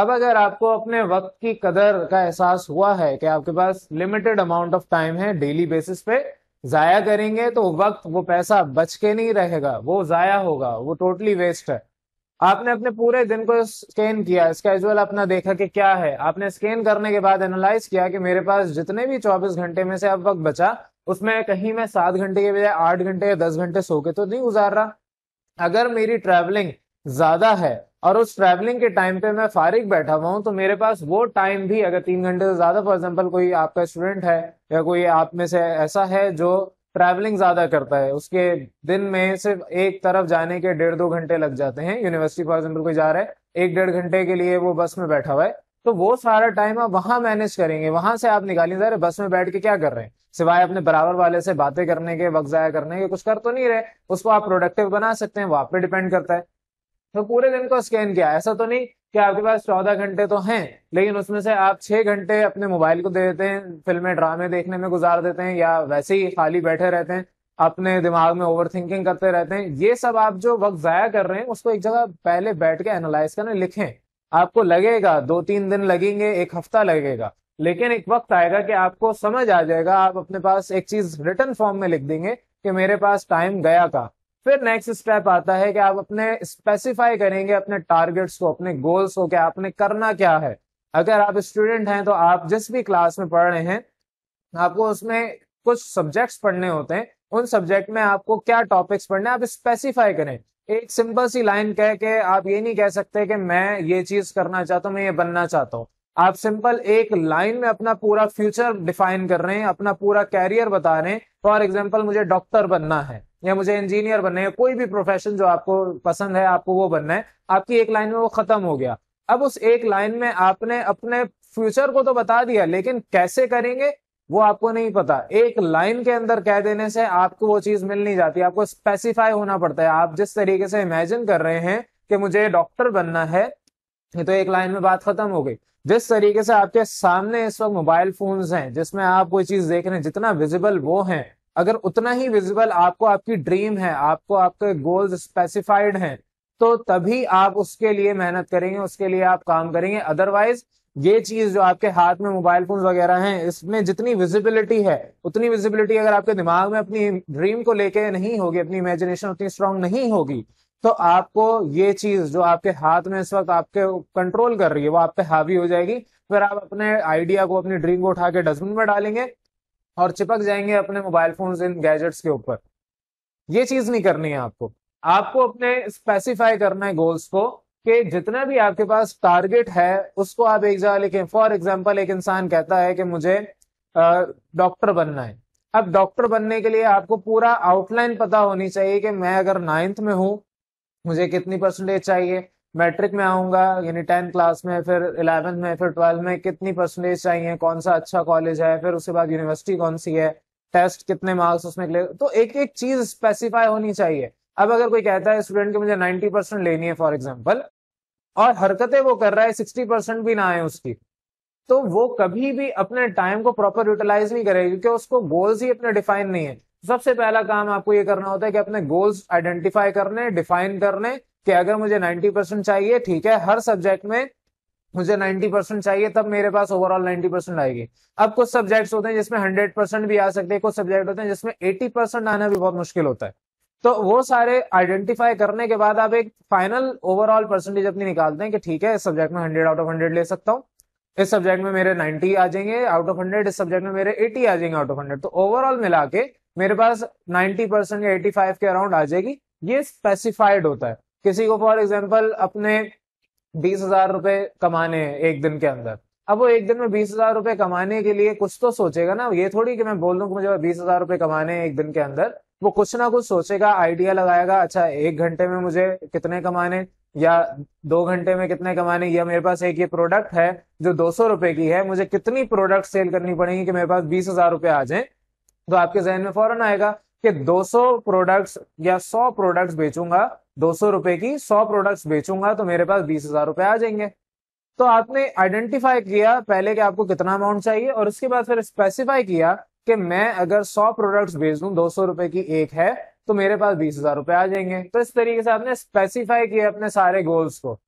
अब अगर आपको अपने वक्त की कदर का एहसास हुआ है कि आपके पास लिमिटेड अमाउंट ऑफ टाइम है डेली बेसिस पे जाया करेंगे तो वक्त वो पैसा बच के नहीं रहेगा वो जाया होगा वो टोटली वेस्ट है आपने अपने पूरे दिन को स्कैन किया स्केजुअल अपना देखा कि क्या है आपने स्कैन करने के बाद एनालाइज किया कि मेरे पास जितने भी 24 घंटे में से अब वक्त बचा उसमें कहीं मैं सात घंटे के बजाय आठ घंटे या दस घंटे सो के तो नहीं गुजार रहा अगर मेरी ट्रैवलिंग ज्यादा है और उस ट्रैवलिंग के टाइम पे मैं फारिग बैठा हुआ हूँ तो मेरे पास वो टाइम भी अगर तीन घंटे से ज्यादा फॉर एग्जाम्पल कोई आपका स्टूडेंट है या कोई आप में से ऐसा है जो ट्रैवलिंग ज्यादा करता है उसके दिन में सिर्फ एक तरफ जाने के डेढ़ दो घंटे लग जाते हैं यूनिवर्सिटी फॉर एग्जाम्पल कोई जा रहा है एक डेढ़ घंटे के लिए वो बस में बैठा हुआ है तो वो सारा टाइम आप वहां मैनेज करेंगे वहां से आप निकालिए जा रहे बस में बैठ के क्या कर रहे हैं सिवाय अपने बराबर वाले से बातें करने के वक्त जाया करने के कुछ कर तो नहीं रहे उसको आप प्रोडक्टिव बना सकते हैं वो आप पे डिपेंड करता है तो पूरे दिन को स्कैन किया ऐसा तो नहीं कि आपके पास चौदह घंटे तो हैं लेकिन उसमें से आप छह घंटे अपने मोबाइल को दे देते हैं फिल्में ड्रामे देखने में गुजार देते हैं या वैसे ही खाली बैठे रहते हैं अपने दिमाग में ओवर थिंकिंग करते रहते हैं ये सब आप जो वक्त जाया कर रहे हैं उसको एक जगह पहले बैठ के एनालाइज करें लिखें आपको लगेगा दो तीन दिन लगेंगे एक हफ्ता लगेगा लेकिन एक वक्त आएगा कि आपको समझ आ जाएगा आप अपने पास एक चीज रिटर्न फॉर्म में लिख देंगे कि मेरे पास टाइम गया का फिर नेक्स्ट स्टेप आता है कि आप अपने स्पेसिफाई करेंगे अपने टारगेट्स को अपने गोल्स को कि आपने करना क्या है अगर आप स्टूडेंट हैं तो आप जिस भी क्लास में पढ़ रहे हैं आपको उसमें कुछ सब्जेक्ट्स पढ़ने होते हैं उन सब्जेक्ट में आपको क्या टॉपिक्स पढ़ने आप स्पेसिफाई करें एक सिंपल सी लाइन कह के आप ये नहीं कह सकते कि मैं ये चीज करना चाहता हूँ मैं ये बनना चाहता हूँ आप सिंपल एक लाइन में अपना पूरा फ्यूचर डिफाइन कर रहे हैं अपना पूरा कैरियर बता रहे हैं फॉर एग्जाम्पल मुझे डॉक्टर बनना है या मुझे इंजीनियर बनना है कोई भी प्रोफेशन जो आपको पसंद है आपको वो बनना है आपकी एक लाइन में वो खत्म हो गया अब उस एक लाइन में आपने अपने फ्यूचर को तो बता दिया लेकिन कैसे करेंगे वो आपको नहीं पता एक लाइन के अंदर कह देने से आपको वो चीज मिल नहीं जाती आपको स्पेसिफाई होना पड़ता है आप जिस तरीके से इमेजिन कर रहे हैं कि मुझे डॉक्टर बनना है ये तो एक लाइन में बात खत्म हो गई जिस तरीके से आपके सामने इस वक्त मोबाइल फोन हैं जिसमें आप कोई चीज देख रहे हैं जितना विजिबल वो है अगर उतना ही विजिबल आपको आपकी ड्रीम है आपको आपके गोल्स स्पेसिफाइड हैं तो तभी आप उसके लिए मेहनत करेंगे उसके लिए आप काम करेंगे अदरवाइज ये चीज जो आपके हाथ में मोबाइल फोन वगैरह हैं इसमें जितनी विजिबिलिटी है उतनी विजिबिलिटी अगर आपके दिमाग में अपनी ड्रीम को लेके नहीं होगी अपनी इमेजिनेशन उतनी स्ट्रांग नहीं होगी तो आपको ये चीज जो आपके हाथ में इस वक्त आपके कंट्रोल कर रही है वो आप पे हावी हो जाएगी फिर आप अपने आइडिया को अपनी ड्रीम को उठा के डस्टबिन में डालेंगे और चिपक जाएंगे अपने मोबाइल फोन इन गैजेट्स के ऊपर ये चीज नहीं करनी है आपको आपको अपने स्पेसिफाई करना है गोल्स को कि जितना भी आपके पास टारगेट है उसको आप एक जगह लिखें फॉर एग्जाम्पल एक इंसान कहता है कि मुझे डॉक्टर बनना है अब डॉक्टर बनने के लिए आपको पूरा आउटलाइन पता होनी चाहिए कि मैं अगर नाइन्थ में हूं मुझे कितनी परसेंटेज चाहिए मैट्रिक में आऊँगा यानी टेंथ क्लास में फिर इलेवेंथ में फिर ट्वेल्थ में कितनी परसेंटेज चाहिए कौन सा अच्छा कॉलेज है फिर उसके बाद यूनिवर्सिटी कौन सी है टेस्ट कितने मार्क्स उसमें क्लियर तो एक एक चीज स्पेसिफाई होनी चाहिए अब अगर कोई कहता है स्टूडेंट के मुझे 90 परसेंट लेनी है फॉर एग्जाम्पल और हरकतें वो कर रहा है 60 परसेंट भी ना आए उसकी तो वो कभी भी अपने टाइम को प्रॉपर यूटिलाइज नहीं करेगा क्योंकि उसको गोल्स ही अपने डिफाइन नहीं है सबसे पहला काम आपको ये करना होता है कि अपने गोल्स आइडेंटिफाई करने डिफाइन करने कि अगर मुझे 90 परसेंट चाहिए ठीक है हर सब्जेक्ट में मुझे 90 परसेंट चाहिए तब मेरे पास ओवरऑल 90 परसेंट आएगी अब कुछ सब्जेक्ट्स होते हैं जिसमें 100 परसेंट भी आ सकते हैं कुछ सब्जेक्ट होते हैं जिसमें 80 परसेंट आना भी बहुत मुश्किल होता है तो वो सारे आइडेंटिफाई करने के बाद आप एक फाइनल ओवरऑल परसेंटेज अपनी निकालते हैं कि ठीक है इस सब्जेक्ट में हंड्रेड आउट ऑफ हंड्रेड ले सकता हूँ इस सब्जेक्ट में मेरे नाइन्टी आ जाएंगे आउट ऑफ हंड्रेड इस सब्जेक्ट में मेरे एटी आ जाएंगे आउट ऑफ हंड्रेड तो ओवरऑल मिला के मेरे पास 90 परसेंट या 85 के अराउंड आ जाएगी ये स्पेसिफाइड होता है किसी को फॉर एग्जाम्पल अपने बीस हजार रुपए कमाने हैं एक दिन के अंदर अब वो एक दिन में बीस हजार रुपए कमाने के लिए कुछ तो सोचेगा ना ये थोड़ी कि मैं बोल दूं कि मुझे बीस हजार रुपए कमाने हैं एक दिन के अंदर वो कुछ ना कुछ सोचेगा आइडिया लगाएगा अच्छा एक घंटे में मुझे कितने कमाने या दो घंटे में कितने कमाने या मेरे पास एक ये प्रोडक्ट है जो दो सौ रुपए की है मुझे कितनी प्रोडक्ट सेल करनी पड़ेगी कि मेरे पास बीस हजार रुपए आ जाए तो आपके जहन में फौरन आएगा कि 200 प्रोडक्ट्स या 100 प्रोडक्ट्स बेचूंगा दो सौ रुपए की 100 प्रोडक्ट्स बेचूंगा तो मेरे पास बीस हजार रुपए आ जाएंगे तो आपने आइडेंटिफाई किया पहले कि आपको कितना अमाउंट चाहिए और उसके बाद फिर स्पेसिफाई किया कि मैं अगर 100 प्रोडक्ट्स बेच दू दो सौ रुपए की एक है तो मेरे पास बीस हजार रुपए आ जाएंगे तो इस तरीके से आपने स्पेसिफाई किया अपने सारे गोल्स को